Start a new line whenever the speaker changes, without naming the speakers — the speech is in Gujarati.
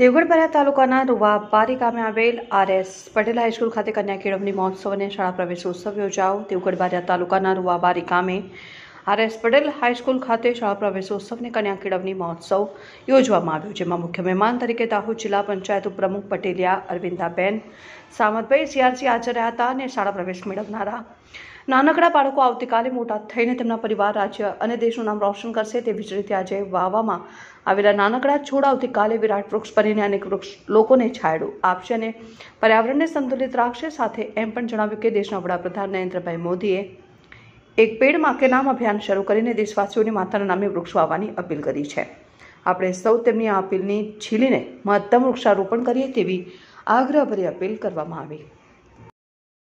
દેવગઢ તાલુકાના રૂવાપારી ગામે આવેલ આરએસ પટેલ હાઈસ્કૂલ ખાતે કન્યા કેળવણી મહોત્સવ અને શાળા પ્રવેશોત્સવ યોજાઓ દેવગઢ તાલુકાના રૂવાબારી ગામે આરએસ પટેલ હાઈસ્કૂલ ખાતે શાળા પ્રવેશોત્સવને કન્યા કેળવણી મહોત્સવ યોજવામાં આવ્યો જેમાં મુખ્ય મહેમાન તરીકે દાહોદ જિલ્લા પંચાયત ઉપપ્રમુખ પટેલિયા અરવિંદાબેન સામતભાઈ સીઆરસી હાજર હતા અને શાળા પ્રવેશ મેળવનારા નાનકડા બાળકો આવતીકાલે મોટા થઈને તેમના પરિવાર રાજ્ય અને દેશનું નામ રોશન કરશે તેવી જ રીતે આજે વાવામાં આવેલા નાનકડા છોડ આવતીકાલે વિરાટ વૃક્ષ બનીને અનેક વૃક્ષ લોકોને છાયડું આપશે અને પર્યાવરણને સંતુલિત રાખશે સાથે એમ પણ જણાવ્યું કે દેશના વડાપ્રધાન નરેન્દ્રભાઈ મોદીએ એક પેડ માં કે નામ અભિયાન શરૂ કરીને દેશવાસીઓની માતાના નામે વૃક્ષ વાવવાની અપીલ કરી છે આપણે સૌ તેમની આ અપીલની છીલીને મહત્તમ વૃક્ષારોપણ કરીએ તેવી આગ્રહભરી અપીલ કરવામાં આવી